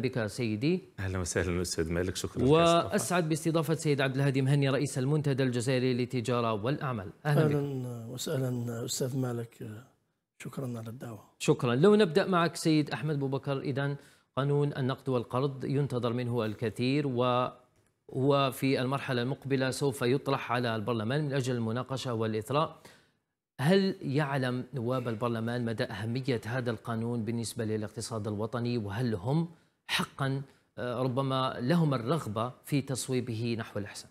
بك سيدي اهلا وسهلا استاذ مالك شكرا واسعد باستضافه سيد عبد الهادي مهني رئيس المنتدى الجزائري للتجاره والاعمال اهلا, أهلا وسهلا استاذ مالك شكرا على الدعوه شكرا لو نبدا معك سيد احمد ابو بكر اذا قانون النقد والقرض ينتظر منه الكثير وهو في المرحله المقبله سوف يطرح على البرلمان من اجل المناقشه والاثراء هل يعلم نواب البرلمان مدى أهمية هذا القانون بالنسبة للاقتصاد الوطني وهل هم حقا آه، ربما لهم الرغبة في تصويبه نحو الأحسن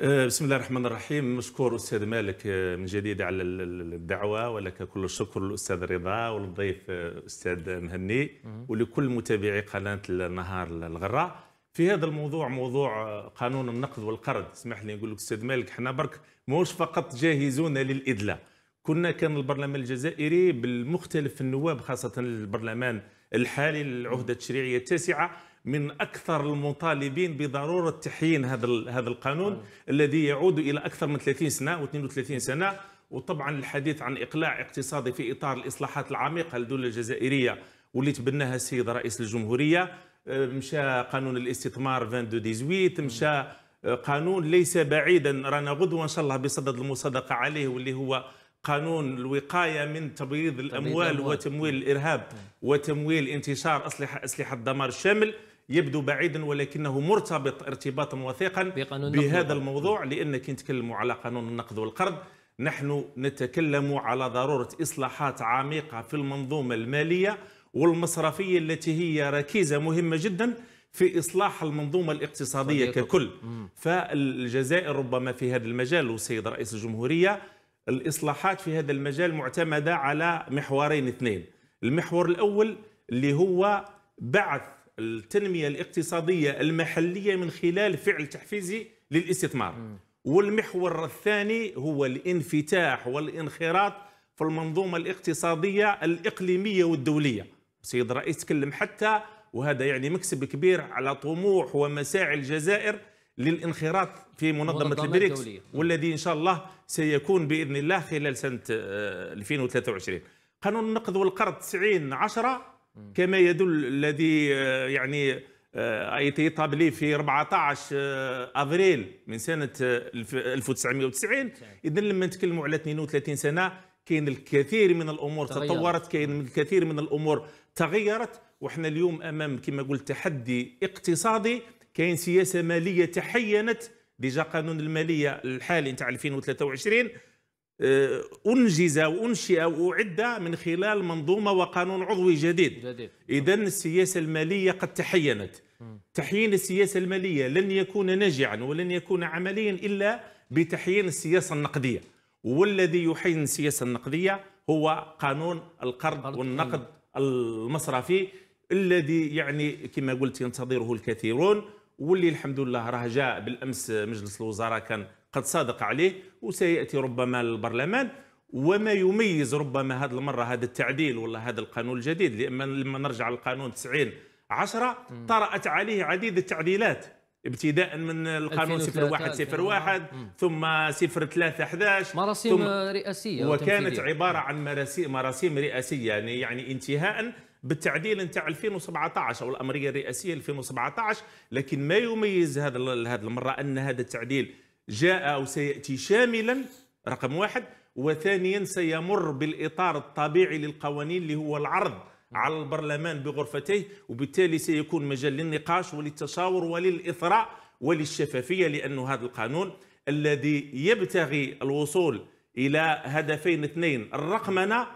آه، بسم الله الرحمن الرحيم مشكور أستاذ مالك آه، من جديد على الدعوة ولك كل الشكر للأستاذ رضا وللضيف أستاذ مهني ولكل متابعي قناة النهار الغراء في هذا الموضوع موضوع قانون النقد والقرض اسمح لي نقول لك أستاذ مالك حنا برك موش فقط جاهزون للإدلاء كنا كان البرلمان الجزائري بالمختلف النواب خاصة البرلمان الحالي العهدة التشريعية التاسعة من أكثر المطالبين بضرورة تحيين هذا هذا القانون آه. الذي يعود إلى أكثر من 30 سنة و32 سنة وطبعا الحديث عن إقلاع اقتصادي في إطار الإصلاحات العميقة للدولة الجزائرية واللي تبناها السيد رئيس الجمهورية آه، مشى قانون الاستثمار 2218 مشى قانون ليس بعيدا رانا غدوة إن شاء الله بصدد المصادقة عليه واللي هو قانون الوقايه من تبييض الاموال, وتمويل الارهاب وتمويل انتشار اسلحه اسلحه الدمار الشامل يبدو بعيدا ولكنه مرتبط ارتباطا وثيقا بهذا الموضوع كي نتكلموا على قانون النقد والقرض نحن نتكلم على ضروره اصلاحات عميقه في المنظومه الماليه والمصرفيه التي هي ركيزه مهمه جدا في اصلاح المنظومه الاقتصاديه ككل فالجزائر ربما في هذا المجال والسيد رئيس الجمهوريه الاصلاحات في هذا المجال معتمده على محورين اثنين المحور الاول اللي هو بعث التنميه الاقتصاديه المحليه من خلال فعل تحفيزي للاستثمار م. والمحور الثاني هو الانفتاح والانخراط في المنظومه الاقتصاديه الاقليميه والدوليه السيد الرئيس تكلم حتى وهذا يعني مكسب كبير على طموح ومساعي الجزائر للانخراط في منظمة, البريكس والذي إن شاء الله سيكون بإذن الله خلال سنة 2023 آه، قانون النقد والقرض 90 10 كما يدل الذي آه، يعني آه، يطاب لي في 14 أبريل من سنة 1990 إذا لما نتكلموا على 32 سنة كاين الكثير من الامور تغيرت. تطورت كاين الكثير من الامور تغيرت وحنا اليوم امام كما قلت تحدي اقتصادي كاين سياسه ماليه تحينت ديجا قانون الماليه الحالي نتاع 2023 آه، انجز وانشئ واعد من خلال منظومه وقانون عضوي جديد, جديد. اذا السياسه الماليه قد تحينت تحيين السياسه الماليه لن يكون ناجعا ولن يكون عمليا الا بتحيين السياسه النقديه والذي يحين السياسه النقديه هو قانون القرض والنقد المصرفي الذي يعني كما قلت ينتظره الكثيرون واللي الحمد لله راه جاء بالامس مجلس الوزراء كان قد صادق عليه وسياتي ربما للبرلمان وما يميز ربما هذه المره هذا التعديل ولا هذا القانون الجديد لان لما نرجع للقانون 90 10 طرات عليه عديد التعديلات ابتداء من القانون 01 01 ثم 03 11 مراسيم رئاسيه وكانت عباره عن مراسيم مراسيم رئاسيه يعني يعني انتهاء بالتعديل نتاع 2017 او الامريه الرئاسيه 2017 لكن ما يميز هذا هذه المره ان هذا التعديل جاء او سياتي شاملا رقم واحد وثانيا سيمر بالاطار الطبيعي للقوانين اللي هو العرض على البرلمان بغرفتيه وبالتالي سيكون مجال للنقاش وللتشاور وللاثراء وللشفافيه لانه هذا القانون الذي يبتغي الوصول الى هدفين اثنين الرقمنه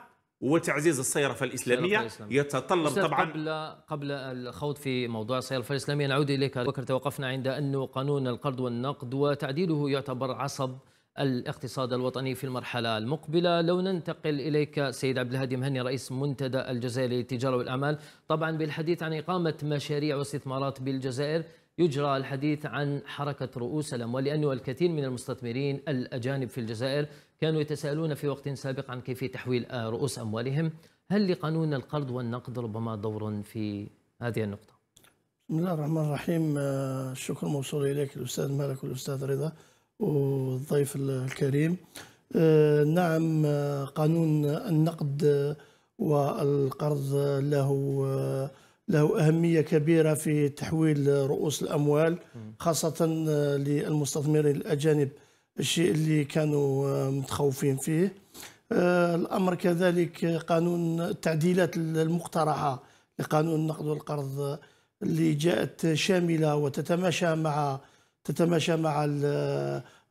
وتعزيز الصيرفه الاسلاميه يتطلب طبعا قبل قبل الخوض في موضوع الصيرفه الاسلاميه نعود اليك بكر توقفنا عند انه قانون القرض والنقد وتعديله يعتبر عصب الاقتصاد الوطني في المرحله المقبله لو ننتقل اليك سيد عبد الهادي مهني رئيس منتدى الجزائر للتجاره والاعمال طبعا بالحديث عن اقامه مشاريع واستثمارات بالجزائر يجرى الحديث عن حركة رؤوس الأموال لأنه الكثير من المستثمرين الأجانب في الجزائر كانوا يتساءلون في وقت سابق عن كيفية تحويل آه، رؤوس أموالهم هل لقانون القرض والنقد ربما دور في هذه النقطة؟ بسم الله الرحمن الرحيم الشكر آه، موصول إليك الأستاذ مالك والأستاذ رضا والضيف الكريم آه، نعم قانون النقد والقرض له له أهمية كبيرة في تحويل رؤوس الأموال خاصة آه، للمستثمرين الأجانب الشيء اللي كانوا آه، متخوفين فيه آه، الأمر كذلك قانون التعديلات المقترحة لقانون النقد والقرض اللي جاءت شاملة وتتماشى مع تتماشى مع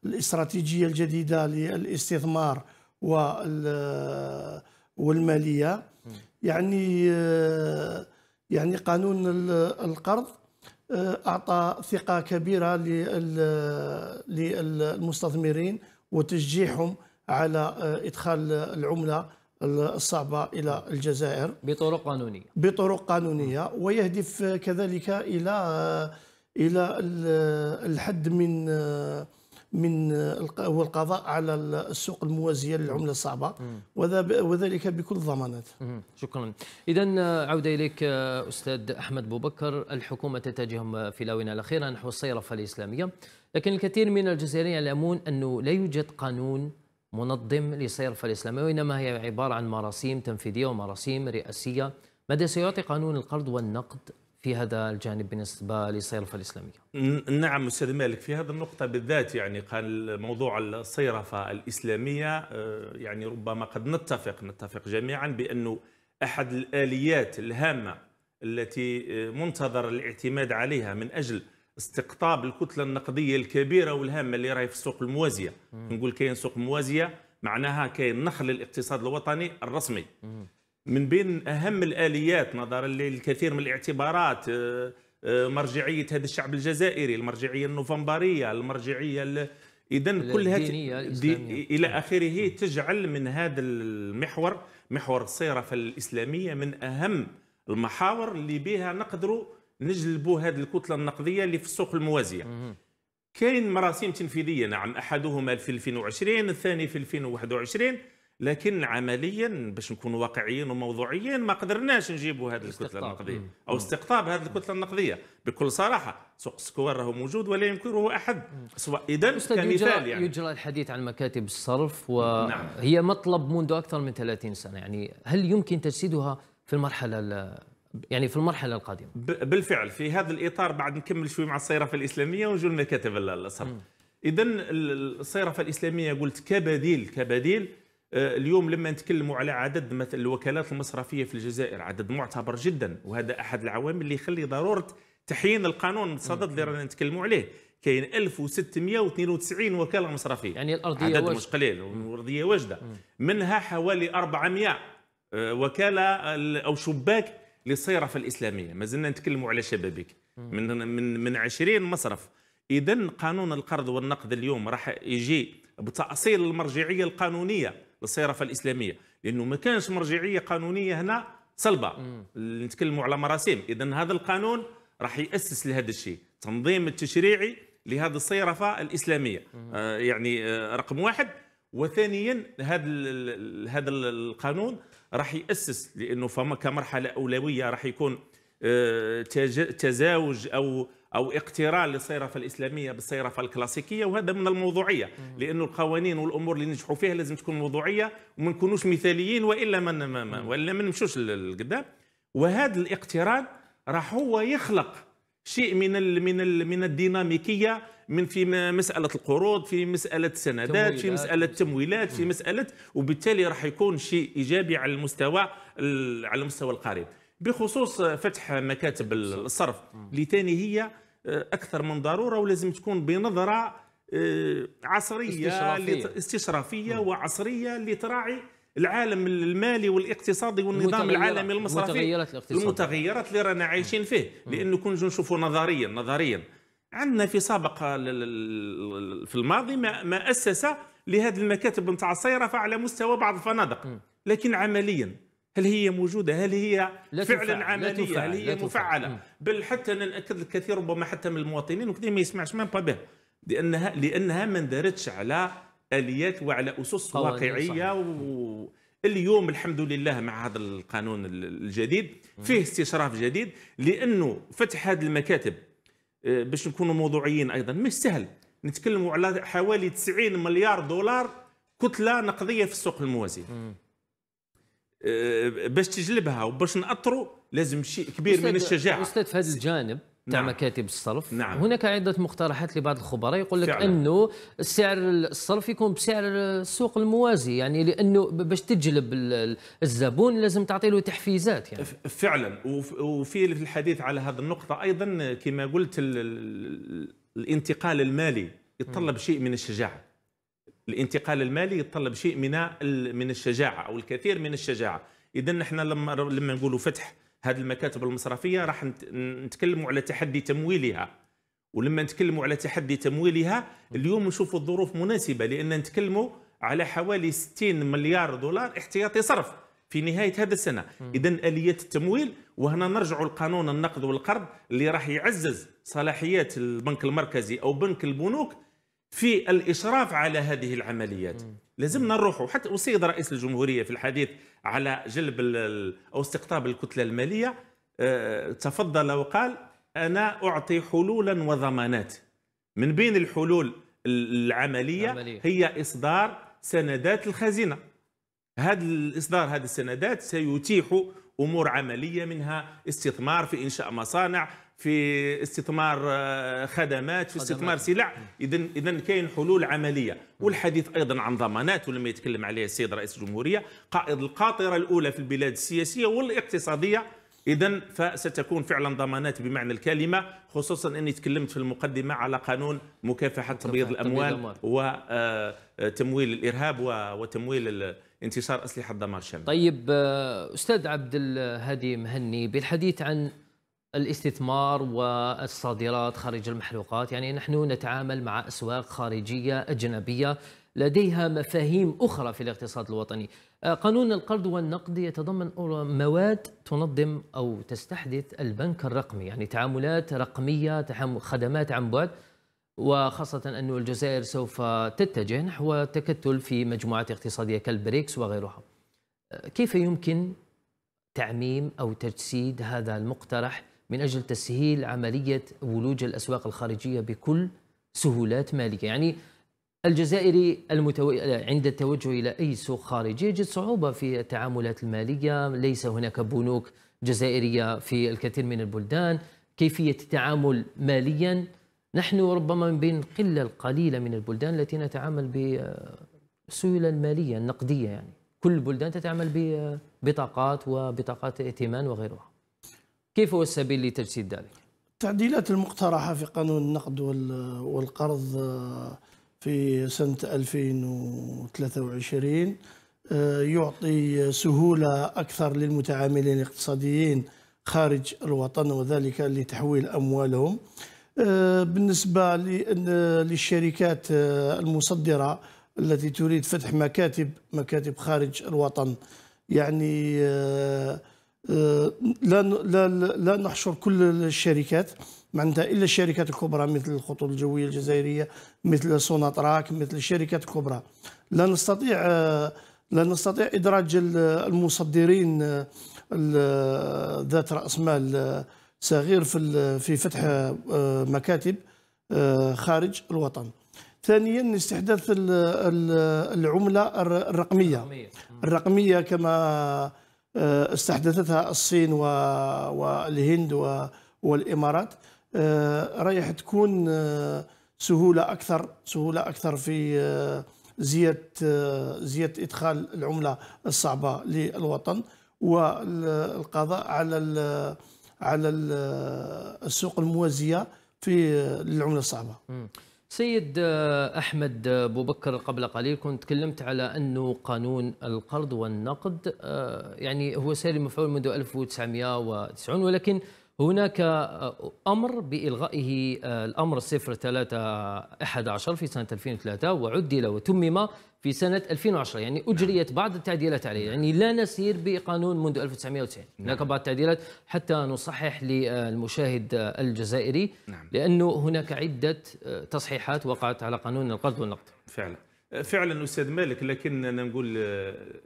الاستراتيجية الجديدة للاستثمار والمالية يعني يعني قانون القرض آه، أعطى ثقة كبيرة للمستثمرين وتشجيعهم على آه، إدخال العملة الصعبة إلى الجزائر بطرق قانونية بطرق قانونية ويهدف كذلك إلى آه، إلى الحد من من آه، القضاء على السوق الموازيه للعمله الصعبه وذلك بكل الضمانات شكرا اذا آه، عوده اليك آه، استاذ احمد بوبكر الحكومه تتجه في الاونه الاخيره نحو الصيرفه الاسلاميه لكن الكثير من الجزائريين يعلمون انه لا يوجد قانون منظم للصيرفه الاسلاميه وانما هي عباره عن مراسيم تنفيذيه ومراسيم رئاسيه ماذا سيعطي قانون القرض والنقد في هذا الجانب بالنسبه للصيرفه الاسلاميه. نعم استاذ مالك في هذه النقطه بالذات يعني قال موضوع الصيرفه الاسلاميه آه، يعني ربما قد نتفق نتفق جميعا بانه احد الاليات الهامه التي آه، منتظر الاعتماد عليها من اجل استقطاب الكتله النقديه الكبيره والهامه اللي راهي في السوق الموازيه. نقول كاين سوق موازيه معناها كاين نخل الاقتصاد الوطني الرسمي. من بين اهم الاليات نظرا للكثير من الاعتبارات آه، آه، مرجعيه هذا الشعب الجزائري المرجعيه النوفمبريه المرجعيه اذا كل هذه الى نعم. اخره نعم. تجعل من هذا المحور محور الصيرفه الاسلاميه من اهم المحاور اللي بها نقدروا نجلبوا هذه الكتله النقديه اللي في السوق الموازيه كاين مراسيم تنفيذيه نعم احدهما في 2020 الثاني في 2021 لكن عمليا باش نكونوا واقعيين وموضوعيين ما قدرناش نجيبوا هذه الكتله النقديه او استقطاب هذه الكتله النقديه بكل صراحه سوق السكور راهو موجود ولا ينكره احد سواء اذا كمثال يجرى يعني يجرى الحديث عن مكاتب الصرف وهي نعم. مطلب منذ اكثر من 30 سنه يعني هل يمكن تجسيدها في المرحله يعني في المرحله القادمه بالفعل في هذا الاطار بعد نكمل شوي مع الصيرفه الاسلاميه ونجوا المكاتب الصرف اذا الصيرفه الاسلاميه قلت كبديل كبديل آه، اليوم لما نتكلموا على عدد مثل الوكالات المصرفيه في الجزائر عدد معتبر جدا وهذا احد العوامل اللي يخلي ضروره تحيين القانون الصدد اللي رانا نتكلموا عليه كاين 1692 وكاله مصرفيه يعني الارضيه عدد مش قليل والارضيه واجده منها حوالي 400 آه، وكاله او شباك للصيرفه الاسلاميه ما زلنا نتكلموا على شبابيك من من من 20 مصرف اذا قانون القرض والنقد اليوم راح يجي بتاصيل المرجعيه القانونيه للصرافه الاسلاميه لانه ما كانش مرجعيه قانونيه هنا صلبه نتكلموا على مراسيم اذا هذا القانون راح ياسس لهذا الشيء تنظيم التشريعي لهذه الصيرفه الاسلاميه آه يعني آه رقم واحد وثانيا هذا هذا القانون راح ياسس لانه فما كمرحله اولويه راح يكون تزاوج او او اقتران للصيرفه الاسلاميه بالصيرفه الكلاسيكيه وهذا من الموضوعيه لانه القوانين والامور اللي نجحوا فيها لازم تكون موضوعيه وما نكونوش مثاليين والا ما والا ما نمشوش للقدام وهذا الاقتران راح هو يخلق شيء من الـ من الـ من الديناميكيه من في مساله القروض في مساله السندات في مساله التمويلات في مساله وبالتالي راح يكون شيء ايجابي على المستوى على المستوى القريب بخصوص فتح مكاتب الصرف اللي ثاني هي آه، اكثر من ضروره ولازم تكون بنظره آه، عصريه استشرافيه, استشرافية وعصريه اللي تراعي العالم المالي والاقتصادي والنظام العالمي المصرفي المتغيرات الاقتصادية المتغيرات اللي رانا عايشين فيه لانه كون نشوفوا نظريا نظريا عندنا في سابق في الماضي ما اسس لهذه المكاتب نتاع الصيرفه على مستوى بعض الفنادق لكن عمليا هل هي موجوده هل هي فعلا عمليه هل هي مفعله بل حتى انا ناكد الكثير ربما حتى من المواطنين وكثير ما يسمعش ما بها لانها لانها ما اندرتش على اليات وعلى اسس واقعيه واليوم اليوم الحمد لله مع هذا القانون الجديد فيه استشراف جديد لانه فتح هذه المكاتب آه، باش نكونوا موضوعيين ايضا مش سهل نتكلموا على حوالي 90 مليار دولار كتله نقديه في السوق الموازيه آه، باش تجلبها وباش نأطروا لازم شيء كبير من الشجاعه استاذ في هذا الجانب تاع نعم. مكاتب الصرف نعم. هناك عده مقترحات لبعض الخبراء يقول لك فعلا. انه سعر الصرف يكون بسعر السوق الموازي يعني لانه باش تجلب الزبون لازم تعطي له تحفيزات يعني فعلا وفي الحديث على هذه النقطه ايضا كما قلت الانتقال المالي يتطلب شيء من الشجاعه الانتقال المالي يتطلب شيء من من الشجاعه او الكثير من الشجاعه اذا نحن لما لما نقولوا فتح هذه المكاتب المصرفيه راح نتكلموا على تحدي تمويلها ولما نتكلموا على تحدي تمويلها اليوم نشوفوا الظروف مناسبه لان نتكلموا على حوالي 60 مليار دولار احتياطي صرف في نهايه هذا السنه اذا اليه التمويل وهنا نرجع لقانون النقد والقرض اللي راح يعزز صلاحيات البنك المركزي او بنك البنوك في الإشراف على هذه العمليات لازمنا نروحوا حتى السيد رئيس الجمهورية في الحديث على جلب أو استقطاب الكتلة المالية آه، تفضل وقال أنا أعطي حلولا وضمانات من بين الحلول العملية, العملية. هي إصدار سندات الخزينة هذا الاصدار هذه السندات سيتيح أمور عملية منها استثمار في إنشاء مصانع في استثمار آه، خدمات في استثمار سلع اذا اذا كاين حلول عمليه والحديث ايضا عن ضمانات ولما يتكلم عليها السيد رئيس الجمهوريه قائد القاطره الاولى في البلاد السياسيه والاقتصاديه اذا فستكون فعلا ضمانات بمعنى الكلمه خصوصا اني تكلمت في المقدمه على قانون مكافحه تبييض الاموال آه، وتمويل الارهاب وتمويل انتشار اسلحه دمار الشامل. طيب آه، استاذ عبد الهادي مهني بالحديث عن الاستثمار والصادرات خارج المحروقات يعني نحن نتعامل مع أسواق خارجية أجنبية لديها مفاهيم أخرى في الاقتصاد الوطني آه، قانون القرض والنقد يتضمن مواد تنظم أو تستحدث البنك الرقمي يعني تعاملات رقمية خدمات عن بعد وخاصة أن الجزائر سوف تتجه نحو التكتل في مجموعات اقتصادية كالبريكس وغيرها آه، كيف يمكن تعميم أو تجسيد هذا المقترح من أجل تسهيل عملية ولوج الأسواق الخارجية بكل سهولات مالية يعني الجزائري المتو... عند التوجه إلى أي سوق خارجي يجد صعوبة في التعاملات المالية ليس هناك بنوك جزائرية في الكثير من البلدان كيفية التعامل ماليا نحن ربما من بين قلة القليلة من البلدان التي نتعامل بسيولة المالية النقدية يعني كل البلدان تتعامل ببطاقات وبطاقات ائتمان وغيرها كيف هو السبيل لتجسيد ذلك؟ التعديلات المقترحة في قانون النقد والقرض آه، في سنة 2023 آه، يعطي سهولة أكثر للمتعاملين الاقتصاديين خارج الوطن وذلك لتحويل أموالهم آه، بالنسبة للشركات المصدرة التي تريد فتح مكاتب مكاتب خارج الوطن يعني لا لا لا نحشر كل الشركات معناتها الا الشركات الكبرى مثل الخطوط الجويه الجزائريه مثل سوناتراك مثل الشركات الكبرى لا نستطيع آه، لا نستطيع ادراج المصدرين آه، ذات راس مال آه، صغير في في فتح مكاتب خارج الوطن ثانيا استحداث العمله الرقميه الرقميه كما آه، استحدثتها الصين والهند والامارات آه، رايح تكون آه، سهوله اكثر سهوله اكثر في زياده زياده ادخال العمله الصعبه للوطن والقضاء على على السوق الموازيه في العمله الصعبه. سيد احمد ابو بكر قبل قليل كنت تكلمت على انه قانون القرض والنقد آه، يعني هو ساري مفعول منذ 1990 ولكن هناك آه، أمر بإلغائه آه، الأمر 0311 في سنة 2003 وعدل وتمم في سنة 2010 يعني أجريت بعض التعديلات عليه يعني لا نسير بقانون منذ 1990 نعم. هناك بعض التعديلات حتى نصحح للمشاهد آه، الجزائري نعم. لأنه هناك عدة تصحيحات وقعت على قانون القرض والنقد فعلا فعلا استاذ مالك لكن انا نقول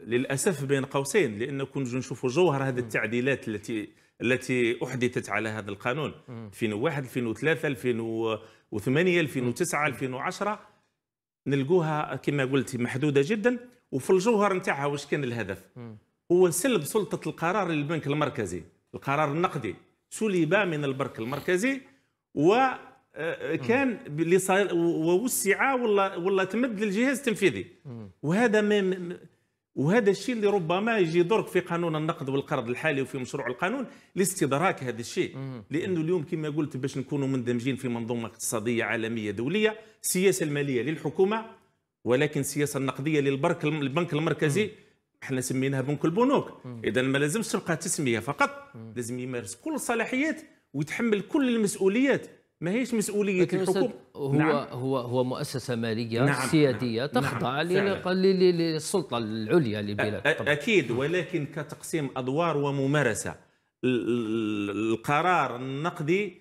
للاسف بين قوسين لان كنا نشوفوا جوهر هذه التعديلات التي التي احدثت على هذا القانون 2001 2003 2008 2009 2010 نلقوها كما قلت محدوده جدا وفي الجوهر نتاعها واش كان الهدف هو سلب سلطه القرار للبنك المركزي القرار النقدي سلب من البنك المركزي وكان آه، آه، ووسع ولا ولا تمد للجهاز التنفيذي وهذا ما وهذا الشيء اللي ربما يجي درك في قانون النقد والقرض الحالي وفي مشروع القانون لاستدراك هذا الشيء لانه اليوم كما قلت باش نكونوا مندمجين في منظومه اقتصاديه عالميه دوليه السياسه الماليه للحكومه ولكن السياسه النقديه للبنك البنك المركزي احنا سميناها بنك البنوك اذا ما لازمش تبقى تسميه فقط لازم يمارس كل الصلاحيات ويتحمل كل المسؤوليات ما هيش مسؤوليه الحكومه هو نعم. هو هو مؤسسه ماليه نعم. سياديه نعم. تخضع نعم. للسلطه العليا للبلاد اكيد ولكن كتقسيم ادوار وممارسه القرار النقدي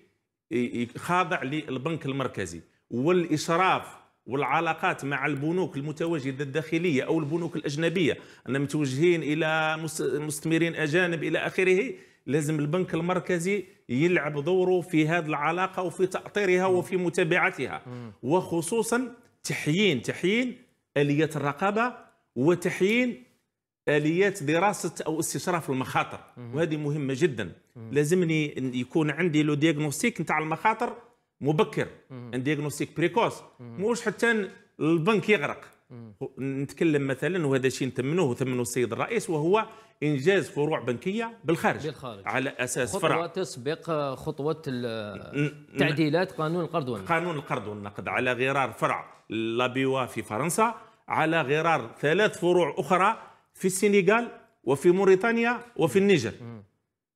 خاضع للبنك المركزي والاشراف والعلاقات مع البنوك المتواجده الداخليه او البنوك الاجنبيه ان متوجهين الى مستثمرين اجانب الى اخره لازم البنك المركزي يلعب دوره في هذه العلاقه وفي تاطيرها وفي متابعتها وخصوصا تحيين تحيين اليات الرقابه وتحيين اليات دراسه او استشراف المخاطر وهذه مهمه جدا لازمني يكون عندي لو ديغنوستيك نتاع المخاطر مبكر ان ديغنوستيك بريكوس موش حتى البنك يغرق نتكلم مثلا وهذا الشيء نتمنوه وثمنه السيد الرئيس وهو انجاز فروع بنكيه بالخارج, بالخارج. على اساس خطوة فرع خطوه تسبق خطوه تعديلات قانون القرض والنقد قانون القرض والنقد على غرار فرع لابيوا في فرنسا على غرار ثلاث فروع اخرى في السنغال وفي موريتانيا وفي النيجر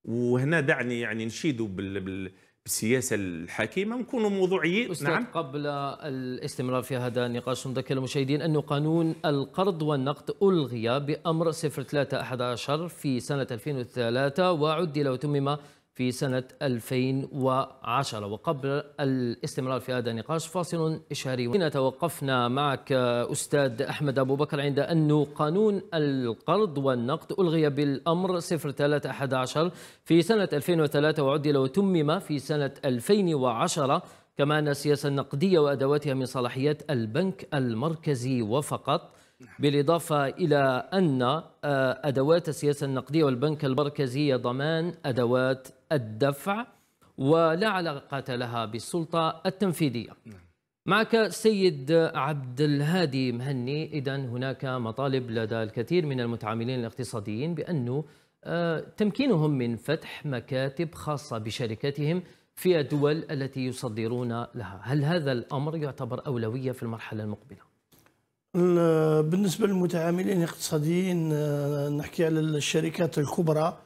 وهنا دعني يعني نشيدوا بال, بال بالسياسه الحكيمه نكونوا موضوعيين استاذ نعم قبل الاستمرار في هذا النقاش نذكر المشاهدين انه قانون القرض والنقد ألغي بأمر 0311 في سنة 2003 وعدل وتمم في سنة 2010 وقبل الاستمرار في هذا النقاش فاصل إشهاري هنا توقفنا معك أستاذ أحمد أبو بكر عند أن قانون القرض والنقد ألغي بالأمر 0311 في سنة 2003 وعدل وتمم في سنة 2010 كما أن السياسة النقدية وأدواتها من صلاحيات البنك المركزي وفقط نعم. بالإضافة إلى أن آه، أدوات السياسة النقدية والبنك المركزي ضمان أدوات الدفع ولا علاقة لها بالسلطة التنفيذية نعم. معك سيد عبد الهادي مهني إذا هناك مطالب لدى الكثير من المتعاملين الاقتصاديين بأنه آه، تمكينهم من فتح مكاتب خاصة بشركتهم في الدول التي يصدرون لها هل هذا الأمر يعتبر أولوية في المرحلة المقبلة؟ بالنسبة للمتعاملين الاقتصاديين آه، نحكي على الشركات الكبرى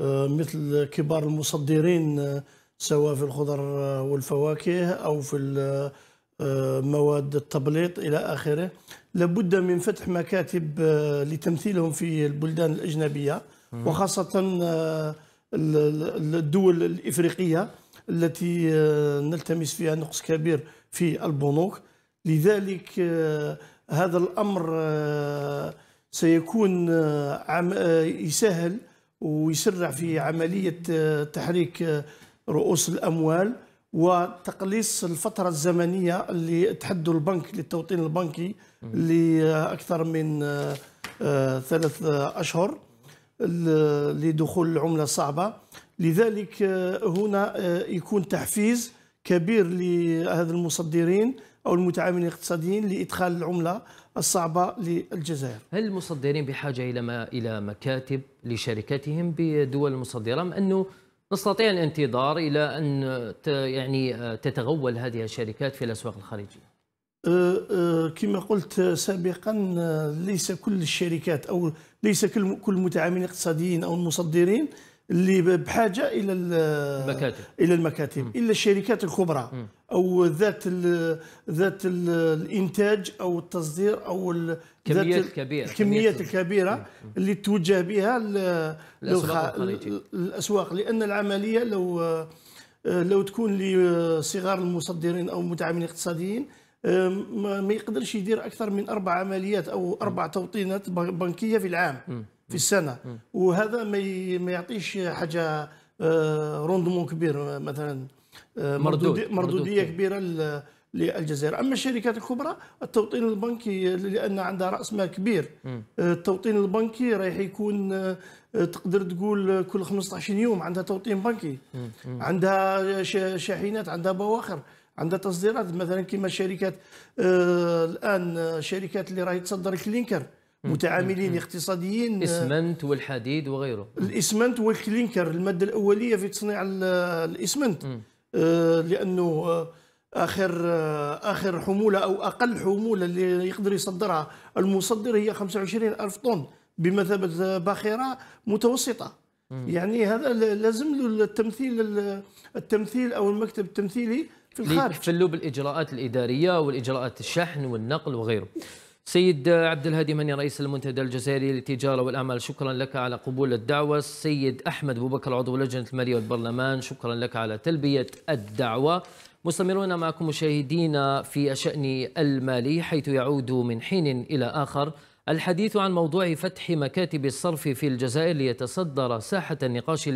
آه، مثل كبار المصدرين آه، سواء في الخضر والفواكه أو في آه، مواد التبليط إلى آخره لابد من فتح مكاتب لتمثيلهم في البلدان الأجنبية وخاصة الدول الإفريقية التي نلتمس فيها نقص كبير في البنوك لذلك هذا الأمر سيكون يسهل ويسرع في عملية آه، تحريك آه، رؤوس الأموال وتقليص الفترة الزمنية اللي تحدوا البنك للتوطين البنكي لأكثر آه، من ثلاث أشهر لدخول العملة الصعبة لذلك هنا يكون تحفيز كبير لهذا المصدرين او المتعاملين الاقتصاديين لادخال العمله الصعبه للجزائر. هل المصدرين بحاجه الى ما الى مكاتب لشركتهم بدول المصدره ام انه نستطيع الانتظار الى ان يعني آه، تتغول هذه الشركات في الاسواق الخارجيه؟ أه، أه، كما قلت سابقا ليس كل الشركات او ليس كل المتعاملين الاقتصاديين او المصدرين اللي بحاجه الى المكاتب الى المكاتب الا الشركات الكبرى او ذات الـ ذات الـ الانتاج او التصدير او الكميات الكبيره الكميات الكبيره اللي توجه بها الاسواق الاسواق لان العمليه لو آه، لو تكون لصغار المصدرين او المتعاملين الاقتصاديين آه، ما يقدرش يدير اكثر من اربع عمليات او اربع توطينات بنكيه في العام م. في السنه وهذا ما يعطيش حاجه آه، روندمون كبير مثلا آه، مردود مردوديه كبيره للجزائر اما الشركات الكبرى التوطين البنكي لان عندها راس مال كبير آه، التوطين البنكي رايح يكون تقدر تقول كل 15 يوم عندها توطين بنكي عندها شاحنات عندها بواخر عندها تصديرات مثلا كما الشركات الان الشركات اللي راهي تصدر كلينكر متعاملين اقتصاديين الاسمنت والحديد وغيره الاسمنت والكلينكر الماده الاوليه في تصنيع الاسمنت آه، لانه آه، اخر آه، اخر حموله او اقل حموله اللي يقدر يصدرها المصدر هي 25 الف طن بمثابه باخره متوسطه مم. يعني هذا لازم له التمثيل التمثيل او المكتب التمثيلي في الخارج في بالاجراءات الاداريه والاجراءات الشحن والنقل وغيره سيد عبد الهادي مني رئيس المنتدى الجزائري للتجارة والأعمال شكرا لك على قبول الدعوة السيد أحمد بوبكر عضو لجنة المالية والبرلمان شكرا لك على تلبية الدعوة مستمرون معكم مشاهدينا في الشأن المالي حيث يعود من حين إلى آخر الحديث عن موضوع فتح مكاتب الصرف في الجزائر ليتصدر ساحة النقاش